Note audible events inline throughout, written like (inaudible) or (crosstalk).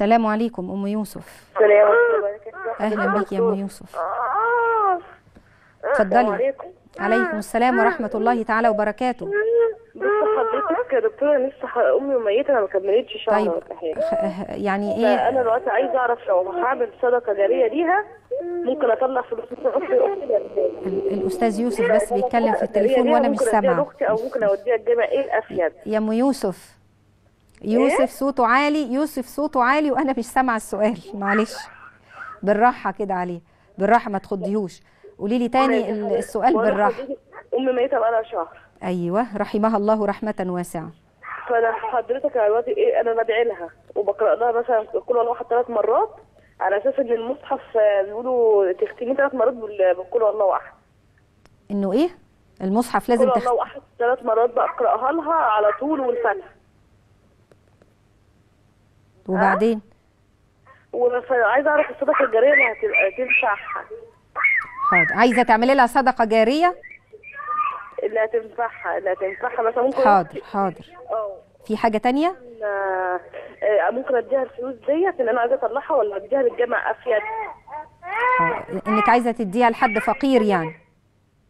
السلام عليكم ام يوسف سلام اهلا بك يا ام يوسف اتفضلي عليكم. عليكم السلام ورحمه الله تعالى وبركاته حضرتك يا دكتوره لسه امي ميته انا ما كملتش شهر طيب. يعني ايه انا دلوقتي عايزه اعرف لو هعمل صدقه جاريه ليها ممكن اطلع فلوس الاستاذ يوسف بس بيتكلم في التليفون وانا مش سامعه ممكن اوديها الجامع ايه الافيد يا ام يوسف إيه؟ يوسف صوته عالي يوسف صوته عالي وانا مش سامعه السؤال (laughs) معلش بالراحه كده عليه بالراحه ما تخضيهوش قولي لي تاني السؤال بالراحه امي ميته بقى لها شهر ايوه رحمها الله رحمه واسعه فانا حضرتك يا دلوقتي ايه انا بدعي لها وبقرا لها مثلا كل واحد ثلاث مرات على اساس ان المصحف بيقولوا تختميه ثلاث مرات بقول الله واحد انه ايه المصحف لازم تختم الله واحد ثلاث مرات بقراها لها على طول والفتح وبعدين وعايزه اعرف الصدقه الجاريه اللي هتبقى تنفعها حاضر عايزه تعملي لها صدقه جاريه اللي هتنفعها اللي هتنفعها مثلا ممكن حاضر حاضر اه في حاجه تانية آه، ممكن اديها الفلوس ديت ان انا عايزه اطلعها ولا اديها للجامع افيد حاضر. انك عايزه تديها لحد فقير يعني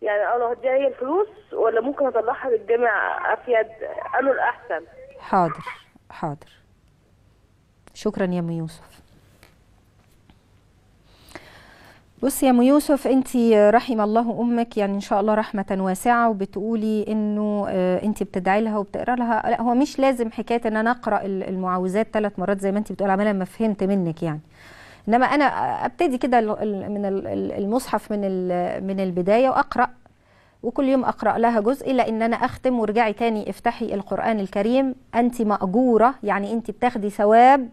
يعني اه لو هديها هي الفلوس ولا ممكن اطلعها للجامع افيد انا الاحسن حاضر حاضر شكرا يا ام يوسف بص يا ام يوسف انت رحم الله امك يعني ان شاء الله رحمه واسعه وبتقولي انه آه، انت بتدعي لها وبتقرا لها لا هو مش لازم حكايه ان انا اقرا المعوذات ثلاث مرات زي ما انت بتقول عمالة ما فهمت منك يعني انما انا ابتدي كده من المصحف من من البدايه واقرا وكل يوم اقرا لها جزء لان انا اختم وارجعي تاني افتحي القران الكريم انت ماجوره يعني انت بتاخدي ثواب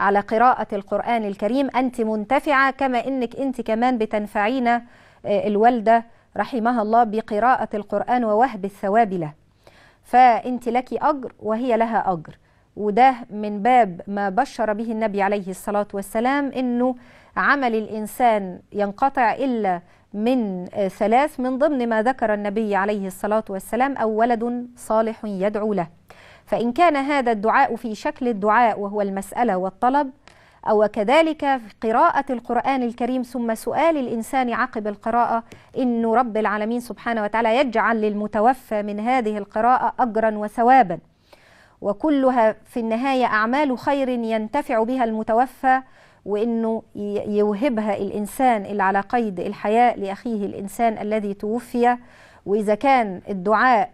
على قراءة القرآن الكريم أنت منتفعة كما أنك أنت كمان بتنفعين آه، الوالدة رحمها الله بقراءة القرآن ووهب الثواب له فأنت لك أجر وهي لها أجر وده من باب ما بشر به النبي عليه الصلاة والسلام أنه عمل الإنسان ينقطع إلا من آه، ثلاث من ضمن ما ذكر النبي عليه الصلاة والسلام أو ولد صالح يدعو له فإن كان هذا الدعاء في شكل الدعاء وهو المسألة والطلب أو كذلك قراءة القرآن الكريم ثم سؤال الإنسان عقب القراءة إن رب العالمين سبحانه وتعالى يجعل للمتوفى من هذه القراءة أجرا وثوابا وكلها في النهاية أعمال خير ينتفع بها المتوفى وإنه يوهبها الإنسان اللي على قيد الحياة لأخيه الإنسان الذي توفي وإذا كان الدعاء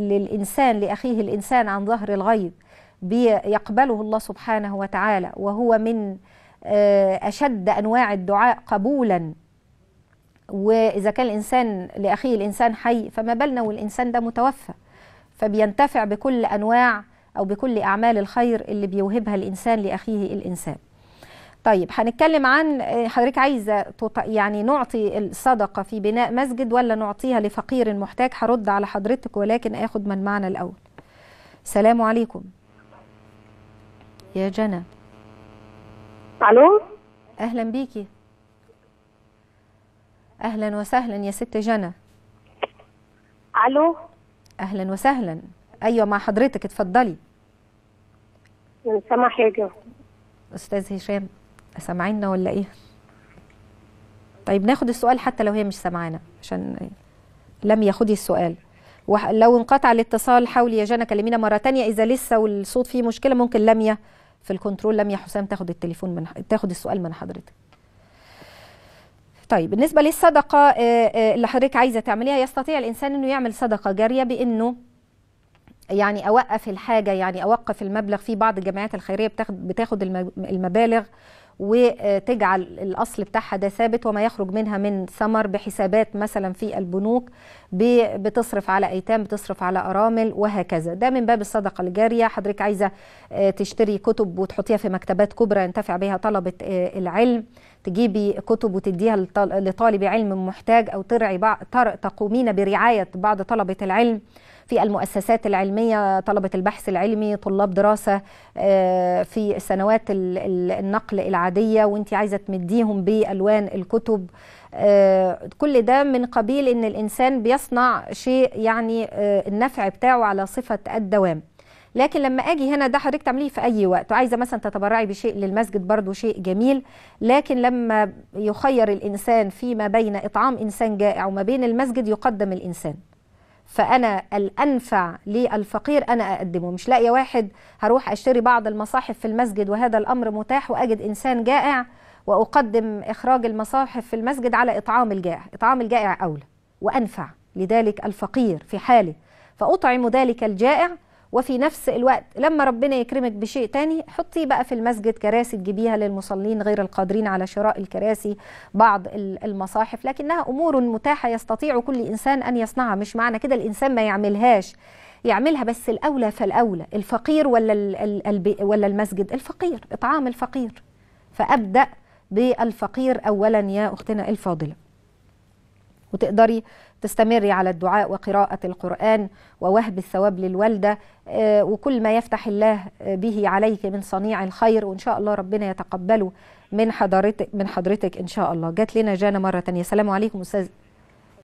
للإنسان لأخيه الإنسان عن ظهر الغيب يقبله الله سبحانه وتعالى وهو من آه، أشد أنواع الدعاء قبولا وإذا كان الإنسان لأخيه الإنسان حي فما بالنا والإنسان ده متوفى فبينتفع بكل أنواع أو بكل أعمال الخير اللي بيوهبها الإنسان لأخيه الإنسان طيب هنتكلم عن آه، حضرتك عايزه يعني نعطي الصدقه في بناء مسجد ولا نعطيها لفقير محتاج هرد على حضرتك ولكن اخد من معنا الاول السلام عليكم يا جنى الو اهلا بيكي اهلا وسهلا يا ست جنى الو اهلا وسهلا ايوه مع حضرتك اتفضلي من يا جو استاذ هشام سامعيننا ولا ايه طيب ناخد السؤال حتى لو هي مش سامعانا عشان لم ياخدي السؤال لو انقطع الاتصال حاولي يا جانا كلمينا مره تانية اذا لسه والصوت فيه مشكله ممكن لميا في الكنترول لميا حسام تاخد التليفون من تاخد السؤال من حضرتك طيب بالنسبه للصدقه آه، آه، اللي حضرتك عايزه تعمليها يستطيع الانسان انه يعمل صدقه جاريه بانه يعني اوقف الحاجه يعني اوقف المبلغ في بعض الجمعيات الخيريه بتاخد بتاخد المبالغ وتجعل الاصل بتاعها ده ثابت وما يخرج منها من ثمر بحسابات مثلا في البنوك بتصرف على ايتام بتصرف على ارامل وهكذا ده من باب الصدقه الجاريه حضرتك عايزه آه، تشتري كتب وتحطيها في مكتبات كبرى ينتفع بها طلبه آه، العلم تجيبي كتب وتديها لطالب علم محتاج او ترعي تقومين برعايه بعض طلبه العلم في المؤسسات العلمية طلبة البحث العلمي طلاب دراسة آه، في سنوات النقل العادية وانت عايزة تمديهم بألوان الكتب آه، كل ده من قبيل ان الانسان بيصنع شيء يعني آه، النفع بتاعه على صفه الدوام لكن لما اجي هنا ده حضرتك تعمليه في اي وقت وعايزه مثلا تتبرعي بشيء للمسجد برضو شيء جميل لكن لما يخير الانسان فيما بين اطعام انسان جائع وما بين المسجد يقدم الانسان فانا الانفع للفقير انا اقدمه مش لاقيه واحد هروح اشتري بعض المصاحف في المسجد وهذا الامر متاح واجد انسان جائع وأقدم إخراج المصاحف في المسجد على إطعام الجائع إطعام الجائع أولى وأنفع لذلك الفقير في حاله فأطعم ذلك الجائع وفي نفس الوقت لما ربنا يكرمك بشيء تاني حطي بقى في المسجد كراسي تجيبيها للمصلين غير القادرين على شراء الكراسي بعض المصاحف لكنها أمور متاحة يستطيع كل إنسان أن يصنعها مش معنى كده الإنسان ما يعملهاش يعملها بس الأولى فالأولى الفقير ولا, ولا المسجد الفقير إطعام الفقير فأبدأ بالفقير أولا يا أختنا الفاضلة وتقدري تستمري على الدعاء وقراءة القرآن ووهب الثواب للوالدة آه، وكل ما يفتح الله آه، به عليك من صنيع الخير وإن شاء الله ربنا يتقبله من حضرتك من حضرتك إن شاء الله جات لنا جانا مرة تانية السلام عليكم أستاذ